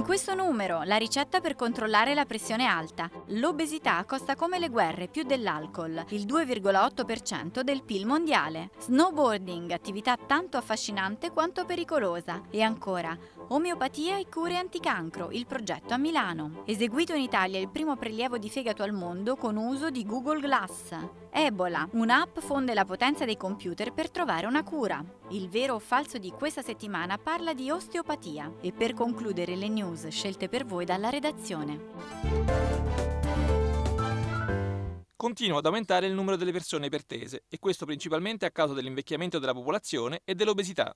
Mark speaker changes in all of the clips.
Speaker 1: In questo numero la ricetta per controllare la pressione alta. L'obesità costa come le guerre più dell'alcol, il 2,8% del PIL mondiale. Snowboarding, attività tanto affascinante quanto pericolosa. E ancora, omeopatia e cure anticancro, il progetto a Milano. Eseguito in Italia il primo prelievo di fegato al mondo con uso di Google Glass. Ebola, un'app fonde la potenza dei computer per trovare una cura. Il vero o falso di questa settimana parla di osteopatia e per concludere le news scelte per voi dalla redazione.
Speaker 2: Continua ad aumentare il numero delle persone ipertese e questo principalmente a causa dell'invecchiamento della popolazione e dell'obesità.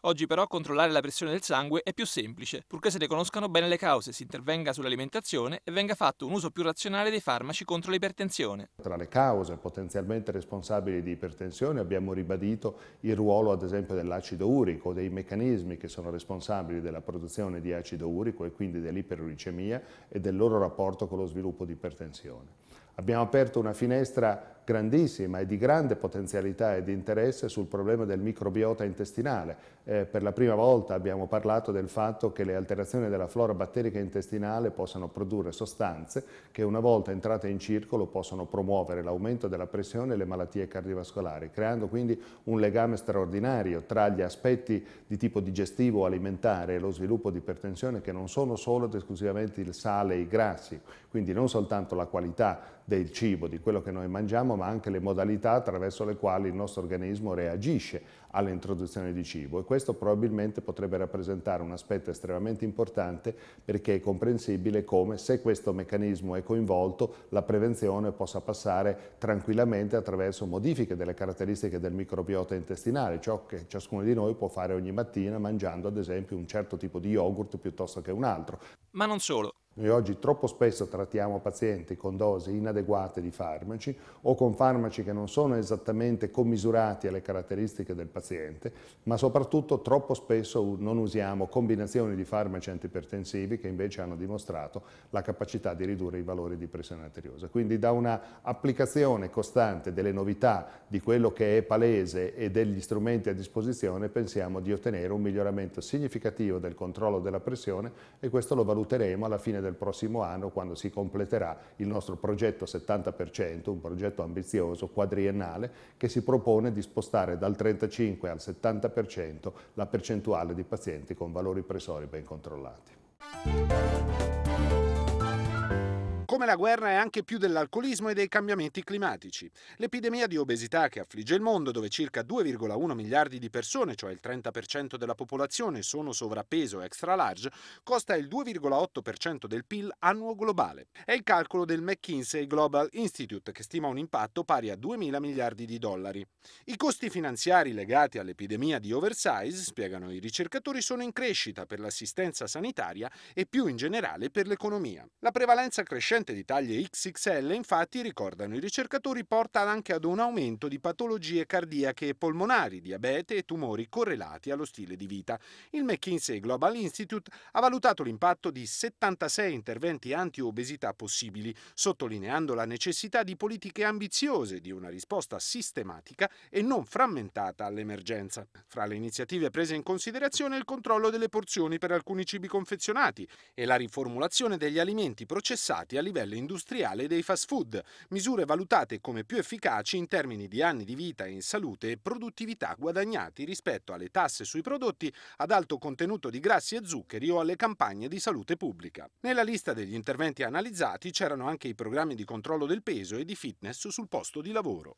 Speaker 2: Oggi però controllare la pressione del sangue è più semplice, purché se ne conoscano bene le cause, si intervenga sull'alimentazione e venga fatto un uso più razionale dei farmaci contro l'ipertensione.
Speaker 3: Tra le cause potenzialmente responsabili di ipertensione abbiamo ribadito il ruolo ad esempio dell'acido urico, dei meccanismi che sono responsabili della produzione di acido urico e quindi dell'iperuricemia e del loro rapporto con lo sviluppo di ipertensione. Abbiamo aperto una finestra grandissima e di grande potenzialità e di interesse sul problema del microbiota intestinale. Eh, per la prima volta abbiamo parlato del fatto che le alterazioni della flora batterica intestinale possano produrre sostanze che una volta entrate in circolo possono promuovere l'aumento della pressione e le malattie cardiovascolari, creando quindi un legame straordinario tra gli aspetti di tipo digestivo alimentare e lo sviluppo di ipertensione che non sono solo ed esclusivamente il sale e i grassi, quindi non soltanto la qualità del cibo, di quello che noi mangiamo, ma anche le modalità attraverso le quali il nostro organismo reagisce all'introduzione di cibo e questo probabilmente potrebbe rappresentare un aspetto estremamente importante perché è comprensibile come se questo meccanismo è coinvolto la prevenzione possa passare tranquillamente attraverso modifiche delle caratteristiche del microbiota intestinale, ciò che ciascuno di noi può fare ogni mattina mangiando ad esempio un certo tipo di yogurt piuttosto che un altro. Ma non solo. Noi oggi troppo spesso trattiamo pazienti con dosi inadeguate di farmaci o con farmaci che non sono esattamente commisurati alle caratteristiche del paziente, ma soprattutto troppo spesso non usiamo combinazioni di farmaci antipertensivi che invece hanno dimostrato la capacità di ridurre i valori di pressione arteriosa. Quindi da una applicazione costante delle novità di quello che è palese e degli strumenti a disposizione pensiamo di ottenere un miglioramento significativo del controllo della pressione e questo lo valuteremo alla fine del del prossimo anno quando si completerà il nostro progetto 70%, un progetto ambizioso quadriennale che si propone di spostare dal 35 al 70% la percentuale di pazienti con valori pressori ben controllati
Speaker 4: come la guerra è anche più dell'alcolismo e dei cambiamenti climatici. L'epidemia di obesità che affligge il mondo, dove circa 2,1 miliardi di persone, cioè il 30% della popolazione, sono sovrappeso extra large, costa il 2,8% del PIL annuo globale. È il calcolo del McKinsey Global Institute che stima un impatto pari a 2 mila miliardi di dollari. I costi finanziari legati all'epidemia di oversize, spiegano i ricercatori, sono in crescita per l'assistenza sanitaria e più in generale per l'economia. La prevalenza crescente costante di taglie XXL, infatti, ricordano i ricercatori, porta anche ad un aumento di patologie cardiache e polmonari, diabete e tumori correlati allo stile di vita. Il McKinsey Global Institute ha valutato l'impatto di 76 interventi anti-obesità possibili, sottolineando la necessità di politiche ambiziose, di una risposta sistematica e non frammentata all'emergenza. Fra le iniziative prese in considerazione il controllo delle porzioni per alcuni cibi confezionati e la riformulazione degli alimenti processati a livello livello industriale dei fast food, misure valutate come più efficaci in termini di anni di vita in salute e produttività guadagnati rispetto alle tasse sui prodotti ad alto contenuto di grassi e zuccheri o alle campagne di salute pubblica. Nella lista degli interventi analizzati c'erano anche i programmi di controllo
Speaker 2: del peso e di fitness sul posto di lavoro.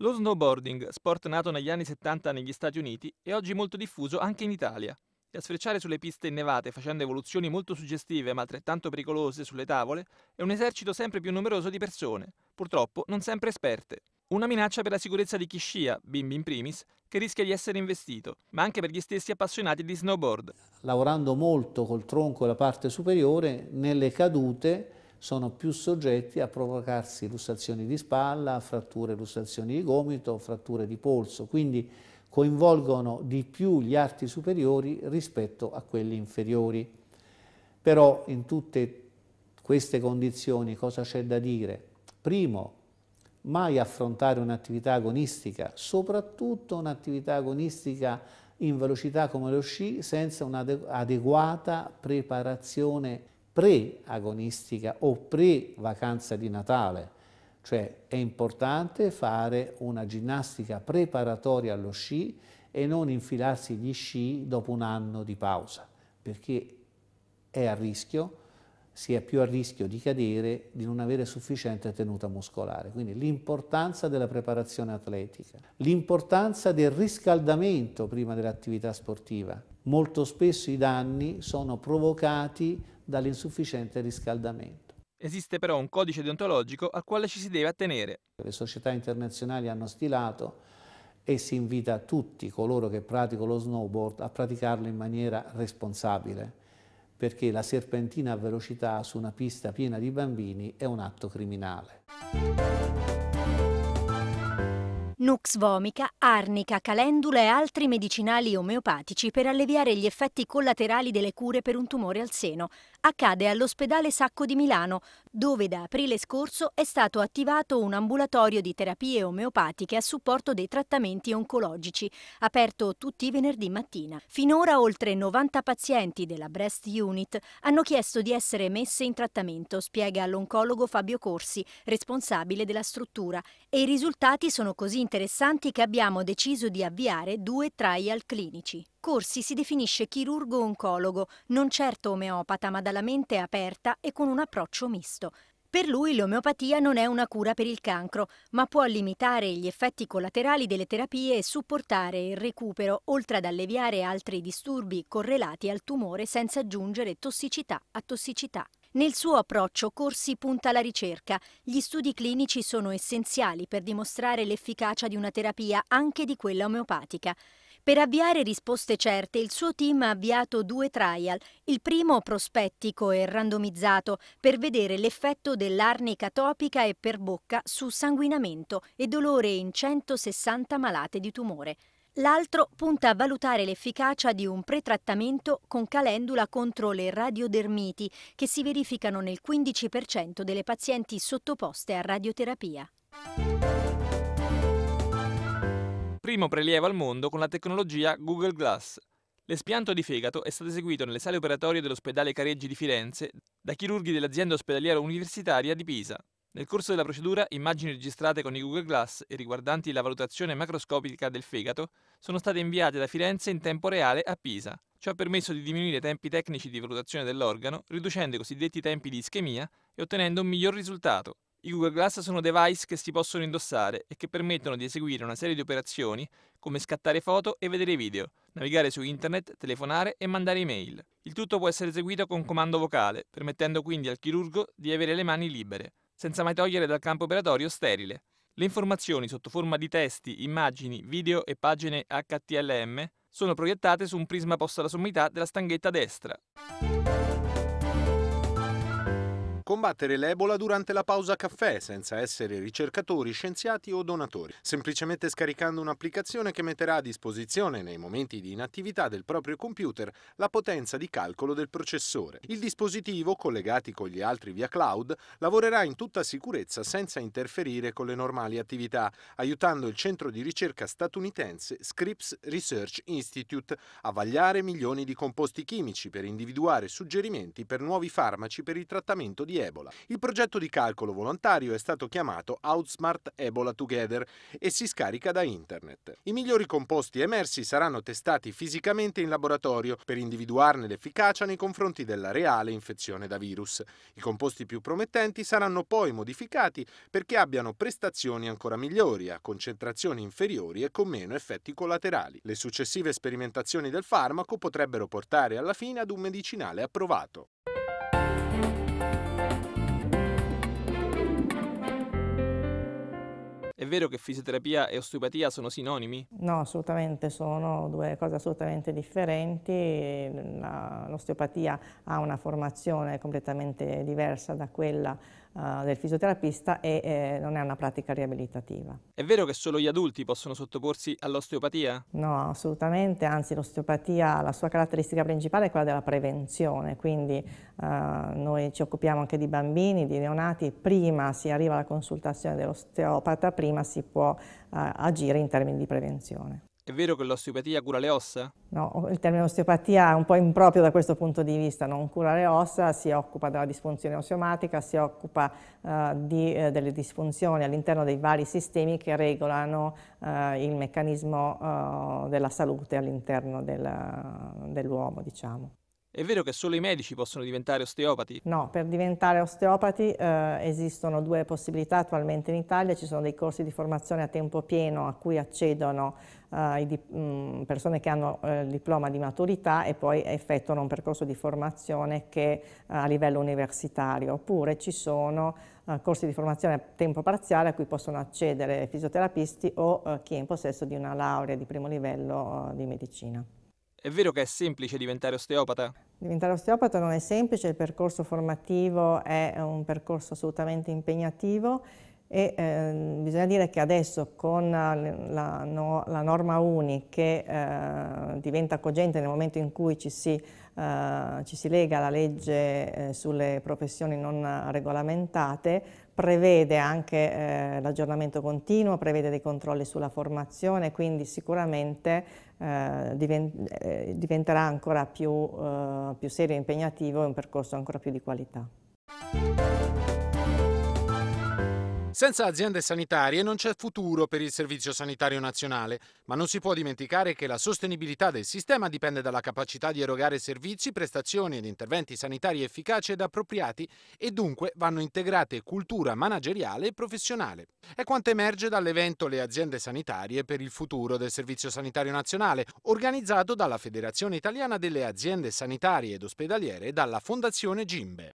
Speaker 2: Lo snowboarding, sport nato negli anni 70 negli Stati Uniti, è oggi molto diffuso anche in Italia e a sfrecciare sulle piste innevate facendo evoluzioni molto suggestive ma altrettanto pericolose sulle tavole è un esercito sempre più numeroso di persone, purtroppo non sempre esperte. Una minaccia per la sicurezza di chi scia, bimbi in primis, che rischia di essere investito, ma anche per gli stessi appassionati di snowboard.
Speaker 5: Lavorando molto col tronco e la parte superiore, nelle cadute sono più soggetti a provocarsi lussazioni di spalla, fratture e lussazioni di gomito, fratture di polso, quindi coinvolgono di più gli arti superiori rispetto a quelli inferiori. Però in tutte queste condizioni cosa c'è da dire? Primo, mai affrontare un'attività agonistica, soprattutto un'attività agonistica in velocità come lo sci, senza un'adeguata preparazione pre-agonistica o pre-vacanza di Natale cioè è importante fare una ginnastica preparatoria allo sci e non infilarsi gli sci dopo un anno di pausa, perché è a rischio, si è più a rischio di cadere, di non avere sufficiente tenuta muscolare. Quindi l'importanza della preparazione atletica, l'importanza del riscaldamento prima dell'attività sportiva. Molto spesso i danni sono provocati dall'insufficiente riscaldamento.
Speaker 2: Esiste però un codice deontologico al quale ci si deve attenere.
Speaker 5: Le società internazionali hanno stilato e si invita tutti coloro che praticano lo snowboard a praticarlo in maniera responsabile, perché la serpentina a velocità su una pista piena di bambini è un atto criminale.
Speaker 1: Nux vomica, arnica, calendula e altri medicinali omeopatici per alleviare gli effetti collaterali delle cure per un tumore al seno. Accade all'ospedale Sacco di Milano, dove da aprile scorso è stato attivato un ambulatorio di terapie omeopatiche a supporto dei trattamenti oncologici, aperto tutti i venerdì mattina. Finora oltre 90 pazienti della Breast Unit hanno chiesto di essere messe in trattamento, spiega l'oncologo Fabio Corsi, responsabile della struttura, e i risultati sono così interessanti che abbiamo deciso di avviare due trial clinici. Corsi si definisce chirurgo-oncologo, non certo omeopata, ma dalla mente aperta e con un approccio misto. Per lui l'omeopatia non è una cura per il cancro, ma può limitare gli effetti collaterali delle terapie e supportare il recupero, oltre ad alleviare altri disturbi correlati al tumore senza aggiungere tossicità a tossicità. Nel suo approccio Corsi punta alla ricerca. Gli studi clinici sono essenziali per dimostrare l'efficacia di una terapia, anche di quella omeopatica. Per avviare risposte certe, il suo team ha avviato due trial. Il primo prospettico e randomizzato per vedere l'effetto dell'arnica topica e per bocca su sanguinamento e dolore in 160 malate di tumore. L'altro punta a valutare l'efficacia di un pretrattamento con calendula contro le radiodermiti che si verificano nel 15% delle pazienti sottoposte a radioterapia.
Speaker 2: Primo prelievo al mondo con la tecnologia Google Glass. L'espianto di fegato è stato eseguito nelle sale operatorie dell'ospedale Careggi di Firenze da chirurghi dell'azienda ospedaliera universitaria di Pisa. Nel corso della procedura, immagini registrate con i Google Glass e riguardanti la valutazione macroscopica del fegato sono state inviate da Firenze in tempo reale a Pisa. Ciò ha permesso di diminuire i tempi tecnici di valutazione dell'organo, riducendo i cosiddetti tempi di ischemia e ottenendo un miglior risultato. I Google Glass sono device che si possono indossare e che permettono di eseguire una serie di operazioni come scattare foto e vedere video, navigare su internet, telefonare e mandare email. Il tutto può essere eseguito con comando vocale, permettendo quindi al chirurgo di avere le mani libere senza mai togliere dal campo operatorio sterile. Le informazioni sotto forma di testi, immagini, video e pagine HTLM sono proiettate su un prisma posto alla sommità della stanghetta destra
Speaker 4: combattere l'Ebola durante la pausa caffè, senza essere ricercatori, scienziati o donatori, semplicemente scaricando un'applicazione che metterà a disposizione nei momenti di inattività del proprio computer la potenza di calcolo del processore. Il dispositivo, collegati con gli altri via cloud, lavorerà in tutta sicurezza senza interferire con le normali attività, aiutando il centro di ricerca statunitense Scripps Research Institute a vagliare milioni di composti chimici per individuare suggerimenti per nuovi farmaci per il trattamento di Ebola. Il progetto di calcolo volontario è stato chiamato Outsmart Ebola Together e si scarica da internet. I migliori composti emersi saranno testati fisicamente in laboratorio per individuarne l'efficacia nei confronti della reale infezione da virus. I composti più promettenti saranno poi modificati perché abbiano prestazioni ancora migliori, a concentrazioni inferiori e con meno effetti collaterali. Le successive sperimentazioni del farmaco potrebbero portare alla fine ad un medicinale approvato.
Speaker 2: È vero che fisioterapia e osteopatia sono sinonimi?
Speaker 6: No, assolutamente, sono due cose assolutamente differenti. L'osteopatia ha una formazione completamente diversa da quella eh, del fisioterapista e eh, non è una pratica riabilitativa.
Speaker 2: È vero che solo gli adulti possono sottoporsi all'osteopatia?
Speaker 6: No, assolutamente, anzi l'osteopatia, la sua caratteristica principale è quella della prevenzione, quindi uh, noi ci occupiamo anche di bambini, di neonati, prima si arriva alla consultazione dell'osteopata, prima prima si può eh, agire in termini di prevenzione.
Speaker 2: È vero che l'osteopatia cura le ossa?
Speaker 6: No, il termine osteopatia è un po' improprio da questo punto di vista, non cura le ossa, si occupa della disfunzione osteomatica, si occupa eh, di, eh, delle disfunzioni all'interno dei vari sistemi che regolano eh, il meccanismo eh, della salute all'interno dell'uomo, diciamo.
Speaker 2: È vero che solo i medici possono diventare osteopati?
Speaker 6: No, per diventare osteopati eh, esistono due possibilità attualmente in Italia, ci sono dei corsi di formazione a tempo pieno a cui accedono eh, di, mh, mm, persone che hanno eh, il diploma di maturità e poi effettuano un percorso di formazione che eh, a livello universitario, oppure ci sono eh, corsi di formazione a tempo parziale a cui possono accedere fisioterapisti o chi è in possesso di una laurea di primo livello di medicina.
Speaker 2: È vero che è semplice diventare osteopata?
Speaker 6: Diventare osteopata non è semplice, il percorso formativo è eh, un percorso assolutamente impegnativo e eh, bisogna dire che adesso con la, no, la norma UNI che eh, diventa cogente nel momento in cui ci si, eh, ci si lega alla legge eh, sulle professioni non regolamentate prevede anche eh, l'aggiornamento continuo, prevede dei controlli sulla formazione, quindi sicuramente eh, eh, diventerà ancora più, eh, più serio e impegnativo e un percorso ancora più di qualità.
Speaker 4: Senza aziende sanitarie non c'è futuro per il Servizio Sanitario Nazionale, ma non si può dimenticare che la sostenibilità del sistema dipende dalla capacità di erogare servizi, prestazioni ed interventi sanitari efficaci ed appropriati e dunque vanno integrate cultura manageriale e professionale. È quanto emerge dall'evento Le aziende sanitarie per il futuro del Servizio Sanitario Nazionale, organizzato dalla Federazione Italiana delle Aziende Sanitarie ed Ospedaliere e dalla Fondazione Gimbe.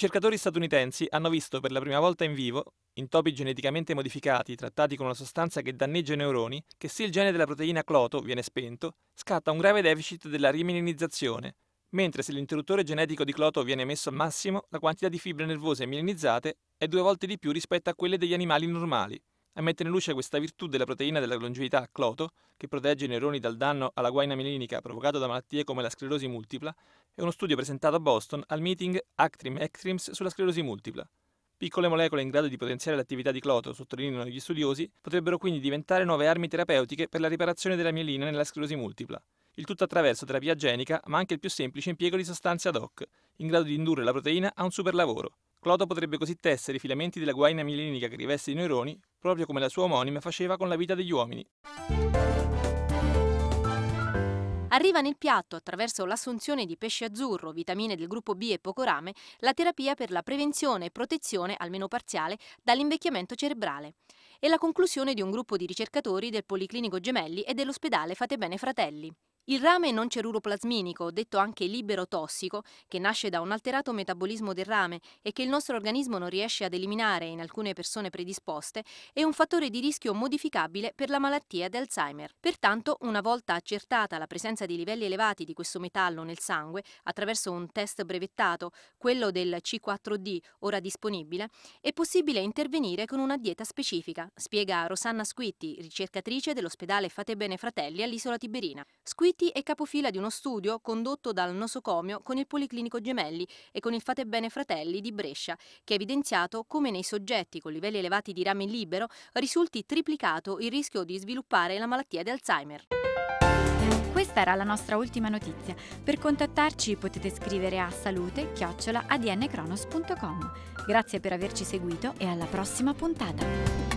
Speaker 2: Ricercatori statunitensi hanno visto per la prima volta in vivo, in topi geneticamente modificati trattati con una sostanza che danneggia i neuroni, che se il gene della proteina cloto viene spento, scatta un grave deficit della rimininizzazione, mentre se l'interruttore genetico di cloto viene messo al massimo, la quantità di fibre nervose mielinizzate è due volte di più rispetto a quelle degli animali normali a mettere in luce questa virtù della proteina della longevità cloto, che protegge i neuroni dal danno alla guaina mielinica provocato da malattie come la sclerosi multipla, è uno studio presentato a Boston al meeting Actrim-Ectrims sulla sclerosi multipla. Piccole molecole in grado di potenziare l'attività di cloto, sottolineano gli studiosi, potrebbero quindi diventare nuove armi terapeutiche per la riparazione della mielina nella sclerosi multipla. Il tutto attraverso terapia genica, ma anche il più semplice impiego di sostanze ad hoc, in grado di indurre la proteina a un superlavoro. Cloto potrebbe così tessere i filamenti della guaina mielinica che riveste i neuroni proprio come la sua omonima faceva con la vita degli uomini.
Speaker 7: Arriva nel piatto, attraverso l'assunzione di pesce azzurro, vitamine del gruppo B e poco rame, la terapia per la prevenzione e protezione, almeno parziale, dall'invecchiamento cerebrale. E la conclusione di un gruppo di ricercatori del Policlinico Gemelli e dell'ospedale Fate Bene Fratelli. Il rame non ceruroplasminico, detto anche libero tossico, che nasce da un alterato metabolismo del rame e che il nostro organismo non riesce ad eliminare in alcune persone predisposte, è un fattore di rischio modificabile per la malattia di Alzheimer. Pertanto, una volta accertata la presenza di livelli elevati di questo metallo nel sangue attraverso un test brevettato, quello del C4D ora disponibile, è possibile intervenire con una dieta specifica, spiega Rosanna Squitti, ricercatrice dell'ospedale Fate Bene Fratelli all'isola Tiberina. Squitti Uniti è capofila di uno studio condotto dal nosocomio con il Policlinico Gemelli e con il Fate Bene Fratelli di Brescia, che ha evidenziato come nei soggetti con livelli elevati di rame libero risulti triplicato il rischio di sviluppare la malattia di Alzheimer.
Speaker 1: Questa era la nostra ultima notizia. Per contattarci potete scrivere a salute-adncronos.com. Grazie per averci seguito e alla prossima puntata.